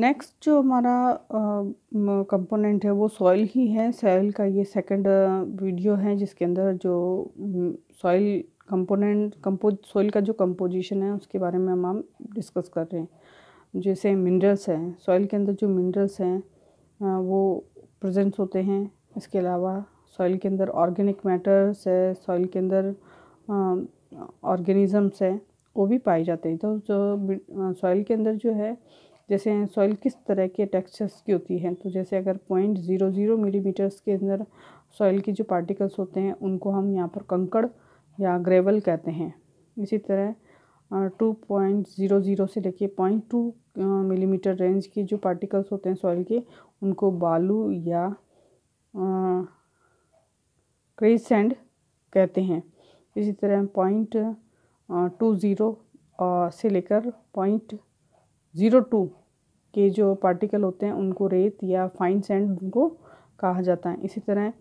next जो हमारा component है वो सॉइल ही है सॉइल का ये सेकंड वीडियो है जिसके अंदर जो सॉइल कंपोनेंट कंपो सॉइल का जो कंपोजिशन है उसके बारे में हम हम डिस्कस कर रहे हैं जैसे मिनरल्स हैं सॉइल के अंदर जो मिनरल्स हैं वो प्रेजेंट्स होते हैं इसके अलावा सॉइल के अंदर ऑर्गेनिक मैटर्स है सॉइल के अंदर ऑर्गेनिज़म्स हैं वो भी पाए जाते हैं तो जो सॉइल के अंदर जो है जैसे सॉइल किस तरह के टेक्सचर्स की होती है तो जैसे अगर पॉइंट ज़ीरो ज़ीरो मिलीमीटर्स के अंदर सॉइल के जो पार्टिकल्स होते हैं उनको हम यहाँ पर कंकड़ या ग्रेवल कहते हैं इसी तरह टू पॉइंट ज़ीरो ज़ीरो से लेके पॉइंट टू मिलीमीटर रेंज के जो पार्टिकल्स होते हैं सॉइल के उनको बालू या क्रेज सेंड कहते हैं इसी तरह पॉइंट टू ज़ीरो से लेकर पॉइंट ज़ीरो टू के जो पार्टिकल होते हैं उनको रेत या फाइन सैंड उनको कहा जाता है इसी तरह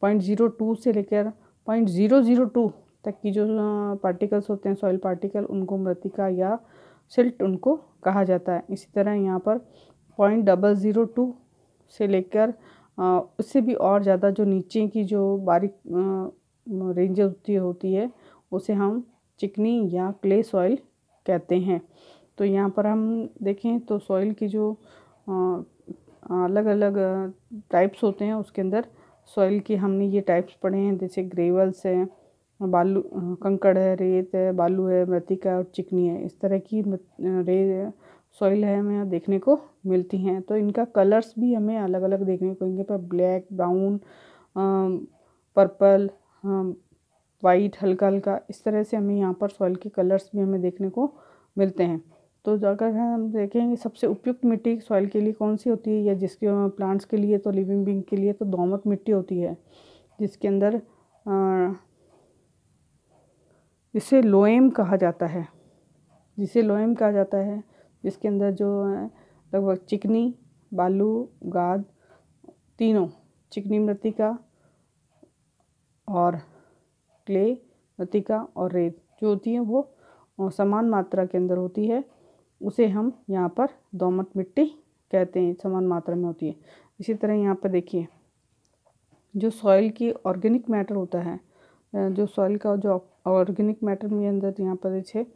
पॉइंट ज़ीरो टू से लेकर पॉइंट ज़ीरो ज़ीरो टू तक की जो पार्टिकल्स होते हैं सॉइल पार्टिकल उनको मृतिका या सिल्ट उनको कहा जाता है इसी तरह यहाँ पर पॉइंट डबल ज़ीरो टू से लेकर उससे भी और ज़्यादा जो नीचे की जो बारीक रेंज होती होती है उसे हम चिकनी या क्ले सॉइल कहते हैं तो यहाँ पर हम देखें तो सॉइल की जो अलग अलग टाइप्स होते हैं उसके अंदर सॉइल की हमने ये टाइप्स पढ़े हैं जैसे ग्रेवल्स हैं बालू कंकड़ है रेत है बालू है मृतिका और चिकनी है इस तरह की रे सॉइल है हमें देखने को मिलती हैं तो इनका कलर्स भी हमें अलग अलग देखने को इनके पर ब्लैक ब्राउन पर्पल वाइट हल्का हल्का इस तरह से हमें यहाँ पर सॉइल के कलर्स भी हमें देखने को मिलते हैं तो अगर हम देखें सबसे उपयुक्त मिट्टी सॉइल के लिए कौन सी होती है या जिसके प्लांट्स के लिए तो लिविंग बींग के लिए तो दोमट मिट्टी होती है जिसके अंदर जिसे लोएम कहा जाता है जिसे लोएम कहा जाता है जिसके अंदर जो है लगभग चिकनी बालू गाद तीनों चिकनी मृतिका और क्ले मृतिका और रेत जो होती है वो समान मात्रा के अंदर होती है उसे हम यहाँ पर दोमट मिट्टी कहते हैं समान मात्रा में होती है इसी तरह यहाँ पर देखिए जो सॉइल की ऑर्गेनिक मैटर होता है जो सॉइल का जो ऑर्गेनिक मैटर में अंदर यहाँ पर इसे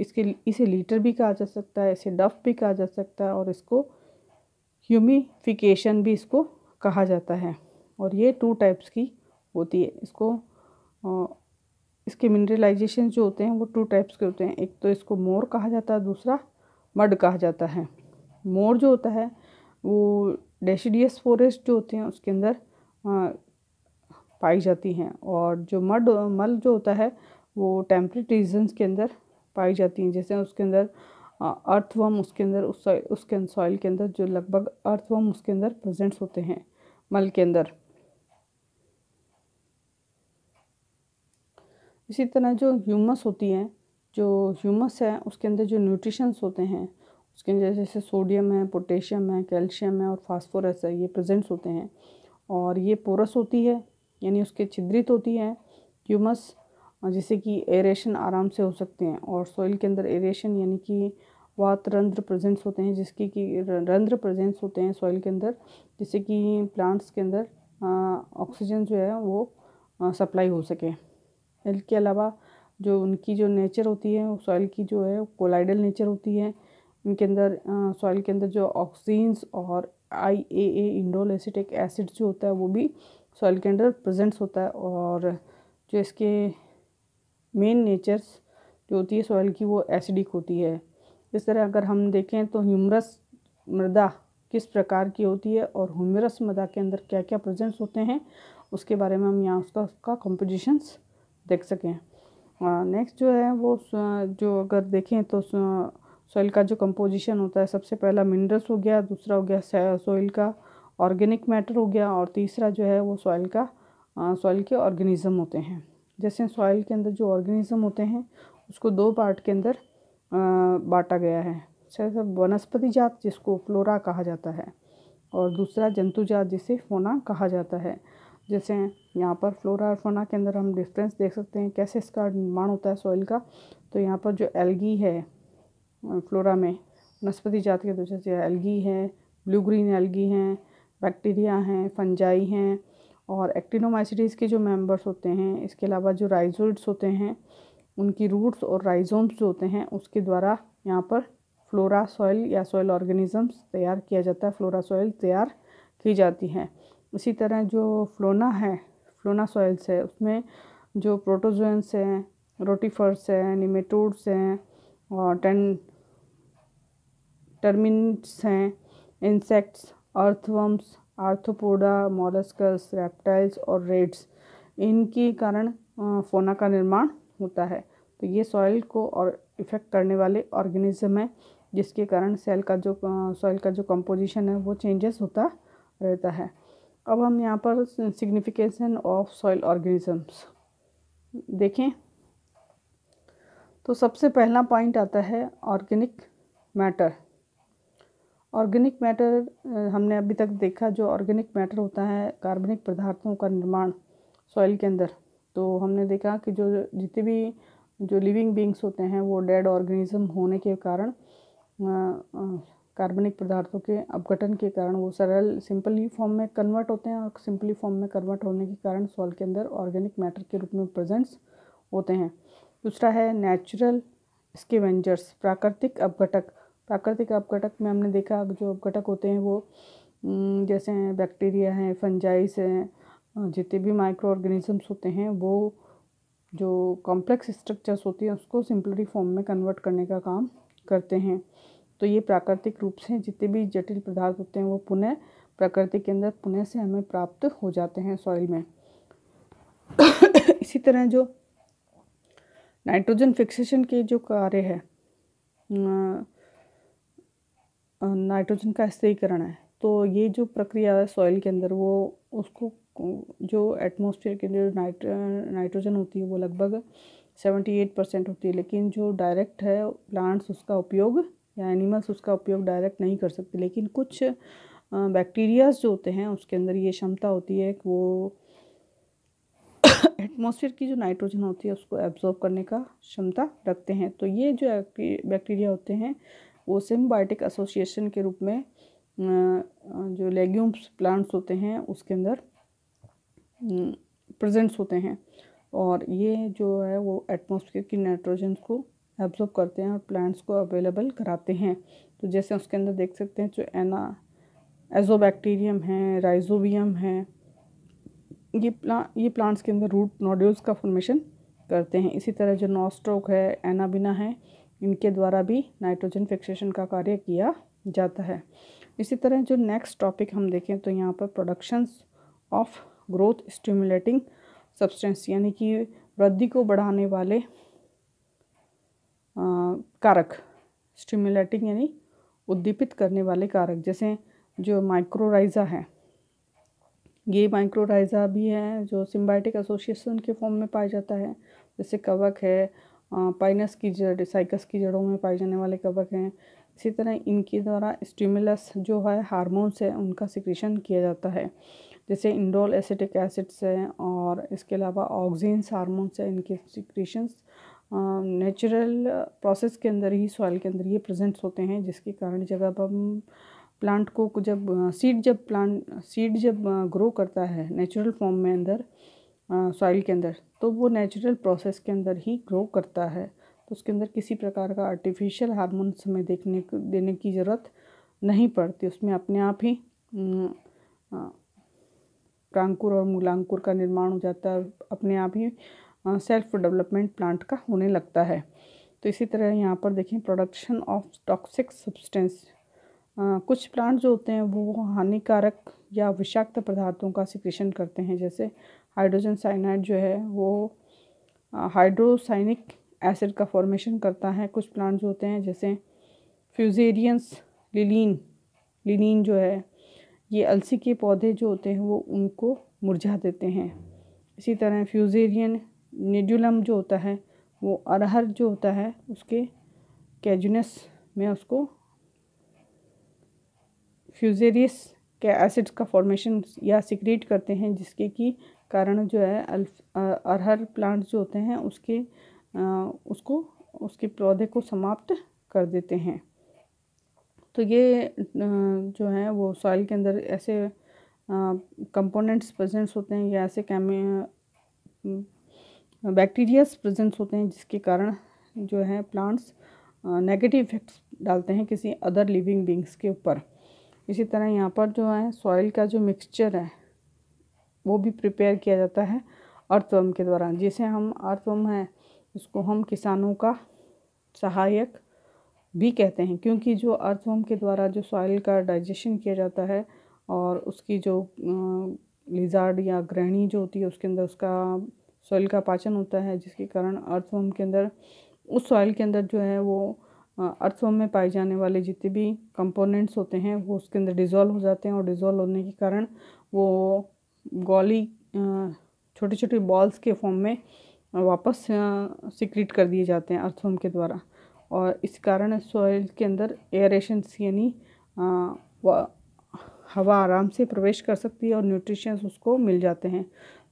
इसके इसे लीटर भी कहा जा सकता है इसे डफ भी कहा जा सकता है और इसको ह्यूमिफिकेशन भी इसको कहा जाता है और ये टू टाइप्स की होती है इसको इसके मिनरलाइजेशन जो होते हैं वो टू टाइप्स के होते हैं एक तो इसको मोर कहा जाता है दूसरा मड कहा जाता है मोर जो होता है वो डेसीडियस फॉरेस्ट जो होते हैं उसके अंदर पाई जाती हैं और जो मड मल जो होता है वो टेम्परेट रीजन्स के अंदर पाई जाती हैं जैसे उसके अंदर अर्थवर्म उसके अंदर उस उसके सॉइल के अंदर जो लगभग अर्थवम उसके अंदर प्रेजेंट्स होते हैं मल के अंदर इसी तरह जो ह्यूमस होती हैं जो ह्यूमस है उसके अंदर जो न्यूट्रिशंस होते हैं उसके अंदर जैसे सोडियम है पोटेशियम है कैल्शियम है और फास्फोरस है ये प्रेजेंट्स होते हैं और ये पोरस होती है यानी उसके छिद्रित होती है ह्यूमस जैसे कि एरेशन आराम से हो सकते हैं और सॉइल के अंदर एरेशन यानी कि वात रंध्र प्रेजेंट्स होते हैं जिसकी कि रंध्र प्रेजेंट्स होते हैं सॉइल के अंदर जिससे कि प्लांट्स के अंदर ऑक्सीजन जो है वो सप्लाई हो सके इसके अलावा जो उनकी जो नेचर होती है सॉइल की जो है कोलाइडल नेचर होती है उनके अंदर सॉइल के अंदर जो ऑक्सीन्स और I A A indole acetic acid जो होता है वो भी सॉइल के अंदर प्रजेंट्स होता है और जो इसके मेन नेचर्स जो होती है सॉइल की वो एसिडिक होती है इस तरह अगर हम देखें तो ह्यूमरस मृदा किस प्रकार की होती है और ह्यूमरस मृदा के अंदर क्या क्या प्रजेंट्स होते हैं उसके बारे में हम यहाँ उसका उसका कंपोजिशंस देख सकें नेक्स्ट हाँ, जो है वो जो अगर देखें तो सॉइल का जो कंपोजिशन होता है सबसे पहला मिनरल्स हो गया दूसरा हो गया सॉइल का ऑर्गेनिक मैटर हो गया और तीसरा जो है वो सॉइल का सॉइल के ऑर्गेनिज़म होते हैं जैसे सॉइल के अंदर जो ऑर्गेनिज्म होते हैं उसको दो पार्ट के अंदर बांटा गया है जैसे वनस्पति जात जिसको फ्लोरा कहा जाता है और दूसरा जंतु जात जिसे फोना कहा जाता है जैसे यहाँ पर फ्लोरा और फोना के अंदर हम डिफरेंस देख सकते हैं कैसे इसका निर्माण होता है सॉइल का तो यहाँ पर जो एलगी है फ्लोरा में वनस्पति जाति के तो जैसे एलगी है ब्लू ग्रीन एलगी हैं बैक्टीरिया हैं फंजाई हैं और एक्टिनोमाइसिटीज़ के जो मेंबर्स होते हैं इसके अलावा जो राइजोइड्स होते हैं उनकी रूट्स और राइजोम्स जो होते हैं उसके द्वारा यहाँ पर फ्लोरा सॉइल या सॉइल ऑर्गेनिजम्स तैयार किया जाता है फ्लोरा सॉइल तैयार की जाती है उसी तरह जो फ्लोना है फ्लोना सॉइल्स है उसमें जो प्रोटोजोन्स हैं रोटीफर्स हैं निमेटोड्स हैं और टन टर्मिनट्स हैं insects earthworms arthropoda molluscs reptiles और रेड्स इनके कारण फोना का निर्माण होता है तो ये सॉइल को और इफ़ेक्ट करने वाले ऑर्गेनिज्म हैं जिसके कारण सेल का जो सॉइल का जो कंपोजिशन है वो चेंजेस होता रहता है अब हम यहाँ पर सिग्निफिकेशन ऑफ सॉइल ऑर्गेनिजम्स देखें तो सबसे पहला पॉइंट आता है ऑर्गेनिक मैटर ऑर्गेनिक मैटर हमने अभी तक देखा जो ऑर्गेनिक मैटर होता है कार्बनिक पदार्थों का निर्माण सॉइल के अंदर तो हमने देखा कि जो जितने भी जो लिविंग बींग्स होते हैं वो डेड ऑर्गेनिज्म होने के कारण कार्बनिक पदार्थों के अपघटन के कारण वो सरल सिंपली फॉर्म में कन्वर्ट होते हैं और सिंपली फॉर्म में कन्वर्ट होने के कारण सॉल के अंदर ऑर्गेनिक मैटर के रूप में प्रेजेंट्स होते हैं दूसरा है नेचुरल स्केवेंजर्स प्राकृतिक अपघटक प्राकृतिक अपघटक में हमने देखा जो अपघटक होते हैं वो जैसे बैक्टीरिया हैं फंजाइस हैं जितने भी माइक्रो ऑर्गेनिजम्स होते हैं वो जो कॉम्प्लेक्स स्ट्रक्चर्स होती हैं उसको सिंपलरी फॉर्म में कन्वर्ट करने का काम करते हैं तो ये प्राकृतिक रूप से जितने भी जटिल पदार्थ होते हैं वो पुनः प्रकृति के अंदर पुनः से हमें प्राप्त हो जाते हैं सॉइल में इसी तरह जो नाइट्रोजन फिक्सेशन के जो कार्य है नाइट्रोजन का स्थिरीकरण है तो ये जो प्रक्रिया है सॉइल के अंदर वो उसको जो एटमॉस्फेयर के अंदर नाइट्रोजन होती है वो लगभग सेवेंटी एट परसेंट होती है लेकिन जो डायरेक्ट है प्लांट्स उसका उपयोग या एनिमल्स उसका उपयोग डायरेक्ट नहीं कर सकते लेकिन कुछ बैक्टीरियाज जो होते हैं उसके अंदर ये क्षमता होती है कि वो एटमॉस्फेयर की जो नाइट्रोजन होती है उसको एब्जॉर्ब करने का क्षमता रखते हैं तो ये जो बैक्टीरिया होते हैं वो सिम्बायोटिक एसोसिएशन के रूप में जो लेग्यूम्स प्लांट्स होते हैं उसके अंदर प्रेजेंट्स होते हैं और ये जो है वो एटमॉस्फेयर की नाइट्रोजन को एब्जॉर्ब करते हैं और प्लांट्स को अवेलेबल कराते हैं तो जैसे उसके अंदर देख सकते हैं जो एना एजोबैक्टीरियम है राइजोबियम है ये प्ला ये प्लांट्स के अंदर रूट नोड्यूल्स का फॉर्मेशन करते हैं इसी तरह जो नॉस्ट्रोक है एनाबिना है इनके द्वारा भी नाइट्रोजन फिक्सेशन का कार्य किया जाता है इसी तरह जो नेक्स्ट टॉपिक हम देखें तो यहाँ पर productions of growth stimulating substance यानी कि वृद्धि को बढ़ाने वाले कारक स्टिमुलेटिंग यानी उद्दीपित करने वाले कारक जैसे जो माइक्रोराइजा है ये माइक्रोराइजा भी है जो सिम्बाइटिक एसोसिएशन के फॉर्म में पाया जाता है जैसे कवक है पाइनस की जड़ साइकस की जड़ों में पाए जाने वाले कवक हैं इसी तरह इनके द्वारा स्टिमुलस जो है हारमोन्स है उनका सिक्रेशन किया जाता है जैसे इंडोल एसिटिक एसिड्स हैं और इसके अलावा ऑक्सीन्स हारमोन्स हैं इनके सिक्रेशंस नेचुरल प्रोसेस के अंदर ही सॉइल के अंदर ये प्रेजेंट्स होते हैं जिसके कारण जब अब हम प्लांट को जब सीड जब प्लांट सीड जब ग्रो करता है नेचुरल फॉर्म में अंदर सॉइल के अंदर तो वो नेचुरल प्रोसेस के अंदर ही ग्रो करता है तो उसके अंदर किसी प्रकार का आर्टिफिशियल हारमोन हमें देखने देने की ज़रूरत नहीं पड़ती उसमें अपने आप ही प्रांकुर और मूलांकुर का निर्माण हो जाता है अपने आप ही सेल्फ डेवलपमेंट प्लांट का होने लगता है तो इसी तरह यहाँ पर देखें प्रोडक्शन ऑफ टॉक्सिक सब्सटेंस कुछ प्लांट जो होते हैं वो हानिकारक या विषाक्त पदार्थों का सिक्रेशन करते हैं जैसे हाइड्रोजन साइनाइड जो है वो हाइड्रोसाइनिक एसिड का फॉर्मेशन करता है कुछ प्लांट जो होते हैं जैसे फ्यूजेरियंस लिलीन लिलीन जो है ये अलसी के पौधे जो होते हैं वो उनको मुरझा देते हैं इसी तरह फ्यूजेरियन निडुलम जो होता है वो अरहर जो होता है उसके कैजुनस में उसको फ्यूजेरियस के एसिड्स का फॉर्मेशन या सिक्रेट करते हैं जिसके कि कारण जो है अरहर प्लांट्स जो होते हैं उसके आ, उसको उसके पौधे को समाप्त कर देते हैं तो ये जो है वो सॉइल के अंदर ऐसे कंपोनेंट्स प्रेजेंट्स होते हैं या ऐसे कैमे बैक्टीरियास प्रेजेंस होते हैं जिसके कारण जो है प्लांट्स नेगेटिव इफ़ेक्ट्स डालते हैं किसी अदर लिविंग बींग्स के ऊपर इसी तरह यहाँ पर जो है सॉइल का जो मिक्सचर है वो भी प्रिपेयर किया जाता है अर्थवर्म के द्वारा जिसे हम अर्थवर्म है उसको हम किसानों का सहायक भी कहते हैं क्योंकि जो अर्थवर्म के द्वारा जो सॉइल का डाइजेशन किया जाता है और उसकी जो लिजार्ड या ग्रहणी जो होती है उसके अंदर उसका सॉइल का पाचन होता है जिसके कारण अर्थवर्म के अंदर उस सॉइल के अंदर जो है वो अर्थवर्म में पाए जाने वाले जितने भी कंपोनेंट्स होते हैं वो उसके अंदर डिज़ोल्व हो जाते हैं और डिज़ोल्व होने के कारण वो गोली छोटे छोटे बॉल्स के फॉर्म में वापस सिक्रिट कर दिए जाते हैं अर्थवर्म के द्वारा और इस कारण सॉइल के अंदर एयरेशन यानी हवा आराम से प्रवेश कर सकती है और न्यूट्रिशंस उसको मिल जाते हैं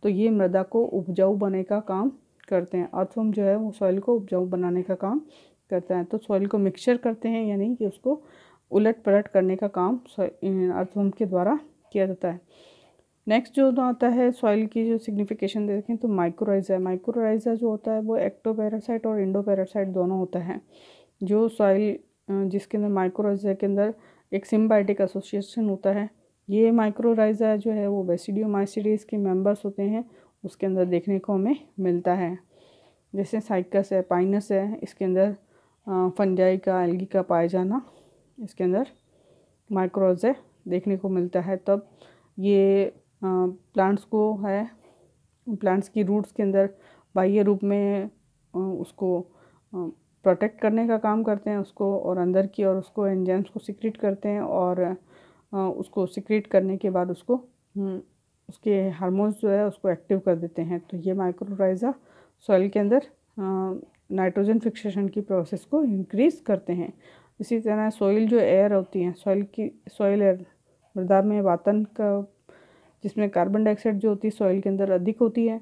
तो ये मृदा को उपजाऊ बने का काम करते हैं अर्थवर्म जो है वो सॉइल को उपजाऊ बनाने का काम करता है तो सॉइल को मिक्सचर करते हैं यानी कि उसको उलट पलट करने का काम अर्थवर्म के द्वारा किया जाता है नेक्स्ट जो आता है सॉइल की जो सिग्निफिकेशन देखें तो माइक्रोराइजा माइक्रोराइजा जो होता है वो एक्टो पैरासाइट और इंडो पैरासाइट दोनों होता है जो सॉइल जिसके अंदर माइक्रोराइजा के अंदर एक सिम्बाइटिक एसोसिएशन होता है ये माइक्रोराइजा जो है वो माइसिडीज़ के मेंबर्स होते हैं उसके अंदर देखने को हमें मिलता है जैसे साइकस है पाइनस है इसके अंदर फंजाई का एल्गी का पाया जाना इसके अंदर माइक्रोज है देखने को मिलता है तब ये प्लांट्स को है प्लांट्स की रूट्स के अंदर बाह्य रूप में उसको प्रोटेक्ट करने का काम करते हैं उसको और अंदर की और उसको एंजाइम्स को सिक्रेट करते हैं और उसको सिक्रेट करने के बाद उसको हम्म, उसके हार्मोन्स जो है उसको एक्टिव कर देते हैं तो ये माइक्रोराइज़ा सॉइल के अंदर नाइट्रोजन फिक्सेशन की प्रोसेस को इंक्रीज़ करते हैं इसी तरह सॉइल जो एयर होती है सॉइल की सॉइल एयर मृदा में वातन का जिसमें कार्बन डाइऑक्साइड जो होती है सॉइल के अंदर अधिक होती है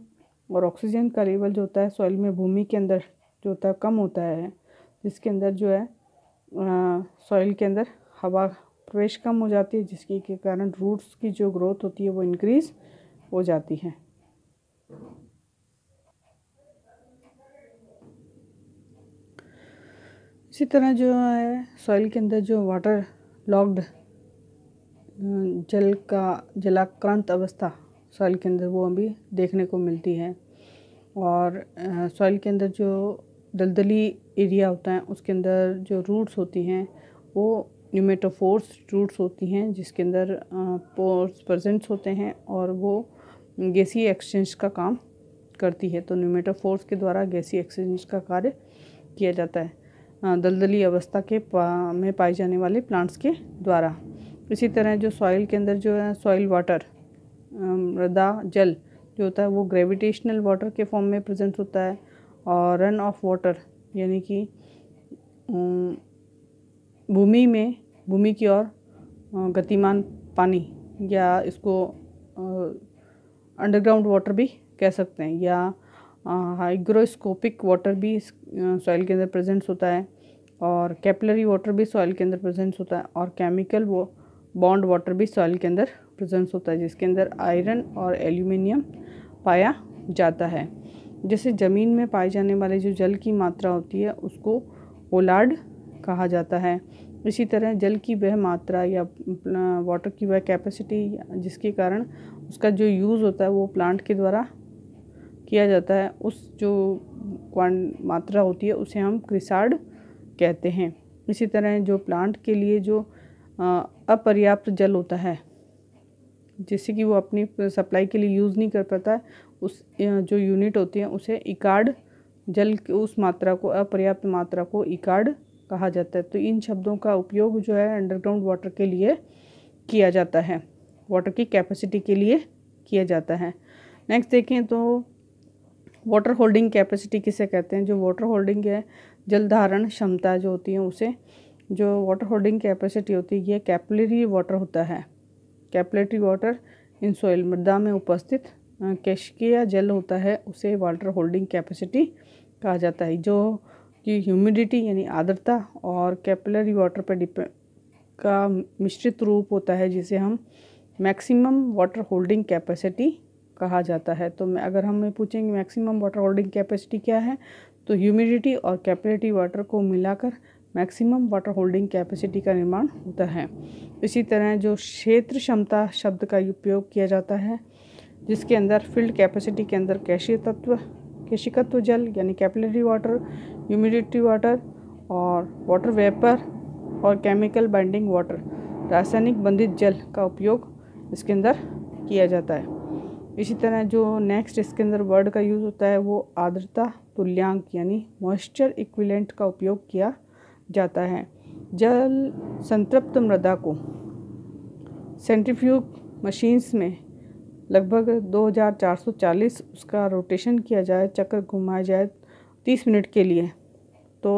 और ऑक्सीजन का लेवल जो होता है सॉइल में भूमि के अंदर जो होता है कम होता है जिसके अंदर जो है सॉइल के अंदर हवा क्रेश कम हो जाती है जिसकी के कारण रूट्स की जो ग्रोथ होती है वो इंक्रीज़ हो जाती है इसी तरह जो है सॉइल के अंदर जो वाटर लॉक्ड जल का जलाक्रांत अवस्था सॉइल के अंदर वो अभी देखने को मिलती है और सॉइल के अंदर जो दलदली एरिया होता है उसके अंदर जो रूट्स होती हैं वो न्यूमेटोफोर्स रूट्स होती हैं जिसके अंदर पोर्स प्रजेंट्स होते हैं और वो गैसी एक्सचेंज का काम करती है तो न्यूमेटोफोर्स के द्वारा गैसी एक्सचेंज का कार्य किया जाता है दलदली अवस्था के पा, में पाए जाने वाले प्लांट्स के द्वारा इसी तरह जो सॉइल के अंदर जो है सॉइल वाटर मृदा जल जो होता है वो ग्रेविटेशनल वाटर के फॉर्म में प्रेजेंट होता है और रन ऑफ वाटर यानी कि भूमि में भूमि की ओर गतिमान पानी या इसको अंडरग्राउंड वाटर भी कह सकते हैं या हाइग्रोस्कोपिक वाटर भी सॉइल के अंदर प्रेजेंट्स होता है और कैपलरी वाटर भी सॉइल के अंदर प्रेजेंट्स होता है और केमिकल वो बॉन्ड वाटर भी सॉइल के अंदर प्रेजेंट्स होता है जिसके अंदर आयरन और एल्यूमिनियम पाया जाता है जैसे ज़मीन में पाए जाने वाले जो जल की मात्रा होती है उसको ओलार्ड कहा जाता है इसी तरह जल की वह मात्रा या वाटर की वह कैपेसिटी जिसके कारण उसका जो यूज़ होता है वो प्लांट के द्वारा किया जाता है उस जो मात्रा होती है उसे हम क्रिसार्ड कहते हैं इसी तरह जो प्लांट के लिए जो अपर्याप्त जल होता है जिससे कि वो अपनी सप्लाई के लिए यूज़ नहीं कर पाता उस जो यूनिट होती है उसे इकार्ड जल उस मात्रा को अपर्याप्त मात्रा को इकार्ड कहा जाता है तो इन शब्दों का उपयोग जो है अंडरग्राउंड वाटर के लिए किया जाता है वाटर की कैपेसिटी के लिए किया जाता है नेक्स्ट देखें तो वाटर होल्डिंग कैपेसिटी किसे कहते हैं जो वाटर होल्डिंग है जल धारण क्षमता जो होती है उसे जो वाटर होल्डिंग कैपेसिटी होती है ये कैपलेटरी वाटर होता है कैपलेटरी वाटर इन सोयल मृदा में उपस्थित कैशकिया जल होता है उसे वाटर होल्डिंग कैपेसिटी कहा जाता है जो कि ह्यूमिडिटी यानी आर्द्रता और कैपिलरी वाटर पर डिपेंड का मिश्रित रूप होता है जिसे हम मैक्सिमम वाटर होल्डिंग कैपेसिटी कहा जाता है तो मैं अगर हमें पूछेंगे मैक्सिमम वाटर होल्डिंग कैपेसिटी क्या है तो ह्यूमिडिटी और कैपिलरी वाटर को मिलाकर मैक्सिमम वाटर होल्डिंग कैपेसिटी का निर्माण होता है इसी तरह जो क्षेत्र क्षमता शब्द का उपयोग किया जाता है जिसके अंदर फील्ड कैपेसिटी के अंदर कैशीय तत्व केशिकत्व तो जल यानी कैपिलरी वाटर ह्यूमिडिटी वाटर और वाटर वेपर और केमिकल बाइंडिंग वाटर रासायनिक बंधित जल का उपयोग इसके अंदर किया जाता है इसी तरह जो नेक्स्ट इसके अंदर वर्ड का यूज़ होता है वो आर्द्रता तुल्यांक यानी मॉइस्चर इक्विलेंट का उपयोग किया जाता है जल संतृप्त मृदा को सेंट्रीफ्यूग मशीन्स में लगभग 2440 उसका रोटेशन किया जाए चक्कर घुमाया जाए 30 मिनट के लिए तो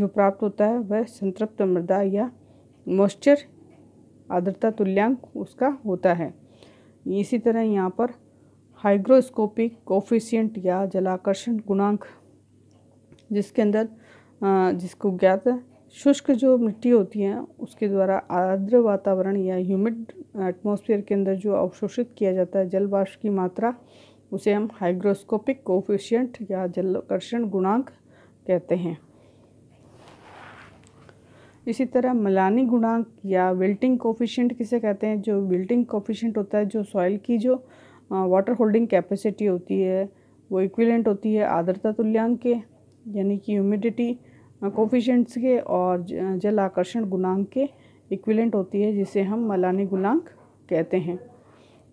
जो प्राप्त होता है वह संतृप्त मृदा या मॉइस्चर आर्द्रता तुल्यांक उसका होता है इसी तरह यहाँ पर हाइग्रोस्कोपिक कोफिशियंट या जलाकर्षण गुणांक जिसके अंदर जिसको ज्ञात शुष्क जो मिट्टी होती है उसके द्वारा आर्द्र वातावरण या ह्यूमिड एटमॉस्फेयर के अंदर जो अवशोषित किया जाता है जल वाष्प की मात्रा उसे हम हाइग्रोस्कोपिक कोफिशियंट या जलकर्षण गुणांक कहते हैं इसी तरह मलानी गुणांक या विल्टिंग कोफिशियंट किसे कहते हैं जो विल्टिंग कोफिशियंट होता है जो सॉइल की जो वाटर होल्डिंग कैपेसिटी होती है वो इक्विलेंट होती है आर्द्रता तुल्यांक के यानी कि ह्यूमिडिटी कोफिशेंट्स के और जल आकर्षण गुणांक के इक्विलेंट होती है जिसे हम मलानी गुणांक कहते हैं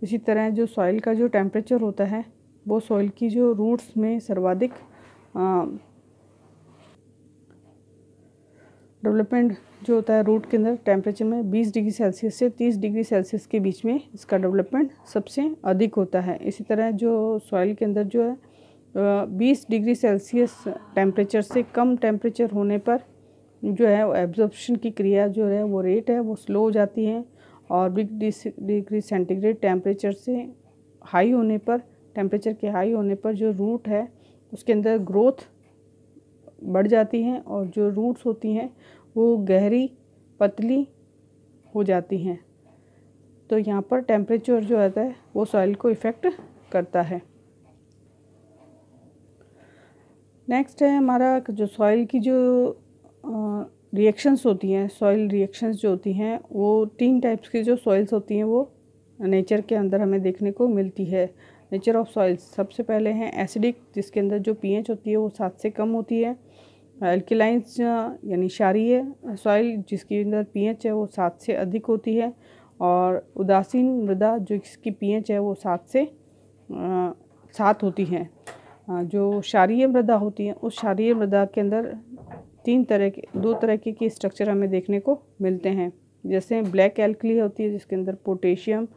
इसी तरह जो सॉइल का जो टेम्परेचर होता है वो सॉइल की जो रूट्स में सर्वाधिक डेवलपमेंट जो होता है रूट के अंदर टेम्परेचर में 20 डिग्री सेल्सियस से 30 डिग्री सेल्सियस के बीच में इसका डेवलपमेंट सबसे अधिक होता है इसी तरह जो सॉइल के अंदर जो है बीस डिग्री सेल्सियस टेम्परेचर से कम टेम्परेचर होने पर जो है वो की क्रिया जो है वो रेट है वो स्लो हो जाती है और बिग डिग्री सेंटीग्रेड टेम्परेचर से हाई होने पर टेम्परेचर के हाई होने पर जो रूट है उसके अंदर ग्रोथ बढ़ जाती हैं और जो रूट्स होती हैं वो गहरी पतली हो जाती हैं तो यहाँ पर टेम्परेचर जो आता है वो सॉइल को इफ़ेक्ट करता है नेक्स्ट है हमारा जो सॉइल की जो रिएक्शंस होती हैं सॉइल रिएक्शंस जो होती हैं वो तीन टाइप्स की जो सॉइल्स होती हैं वो नेचर के अंदर हमें देखने को मिलती है नेचर ऑफ सॉइल्स सबसे पहले हैं एसिडिक जिसके अंदर जो पीएच होती है वो सात से कम होती है एल्किलाइंस यानी क्षारीय सॉइल जिसके अंदर पीएच है वो सात से अधिक होती है और उदासीन मृदा जो इसकी पीएच है वो सात से सात होती है जो क्षारीय मृदा होती हैं उस क्षारीय मृदा के अंदर तीन तरह के दो तरह के की स्ट्रक्चर हमें देखने को मिलते हैं जैसे ब्लैक एल्कली होती है जिसके अंदर पोटेशियम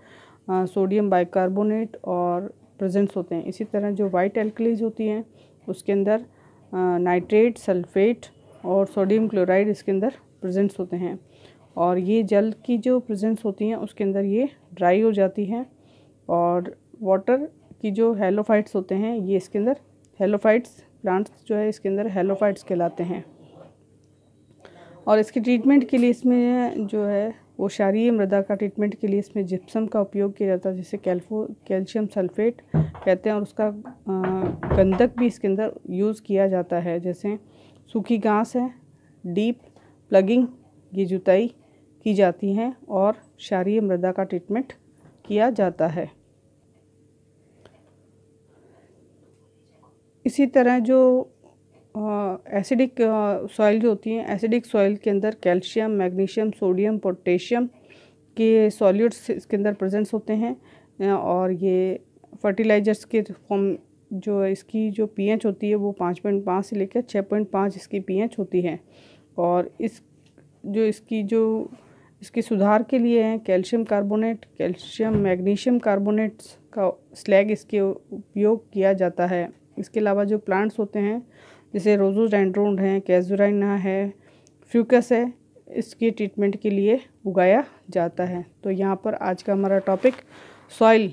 सोडियम बाइकार्बोनेट और प्रेजेंट्स होते हैं इसी तरह जो वाइट एल्कलीज होती हैं उसके अंदर नाइट्रेट सल्फेट और सोडियम क्लोराइड इसके अंदर प्रेजेंट्स होते हैं और ये जल की जो प्रेजेंट्स होती हैं उसके अंदर ये ड्राई हो जाती हैं और वाटर कि जो हेलोफाइट्स होते हैं ये इसके अंदर हेलोफाइट्स प्लांट्स जो है इसके अंदर हेलोफाइट्स कहलाते हैं और इसके ट्रीटमेंट के लिए इसमें जो है वो क्षारीय मृदा का ट्रीटमेंट के लिए इसमें जिप्सम का उपयोग किया जाता है जिसे कैल्फो कैल्शियम सल्फेट कहते हैं और उसका गंधक भी इसके अंदर यूज़ किया जाता है जैसे सूखी घास है डीप प्लगिंग ये जुताई की जाती है और क्षारीय मृदा का ट्रीटमेंट किया जाता है इसी तरह जो एसिडिक सॉइल जो होती हैं एसिडिक सॉइल के अंदर कैल्शियम मैग्नीशियम सोडियम पोटेशियम के सॉल्यूट्स इसके अंदर प्रेजेंट्स होते हैं और ये फर्टिलाइजर्स के फॉर्म जो इसकी जो पीएच होती है वो पाँच पॉइंट पाँच से लेकर छः पॉइंट पाँच इसकी पीएच होती है और इस जो इसकी जो इसके सुधार के लिए हैं calcium carbonate calcium magnesium carbonates का स्लैग इसके उपयोग किया जाता है इसके अलावा जो प्लांट्स होते हैं जैसे रोजोज डेंड्रोड हैं कैजुराइना है फ्यूकस है इसके ट्रीटमेंट के लिए उगाया जाता है तो यहाँ पर आज का हमारा टॉपिक सॉइल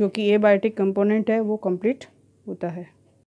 जो कि एबायोटिक कंपोनेंट है वो कंप्लीट होता है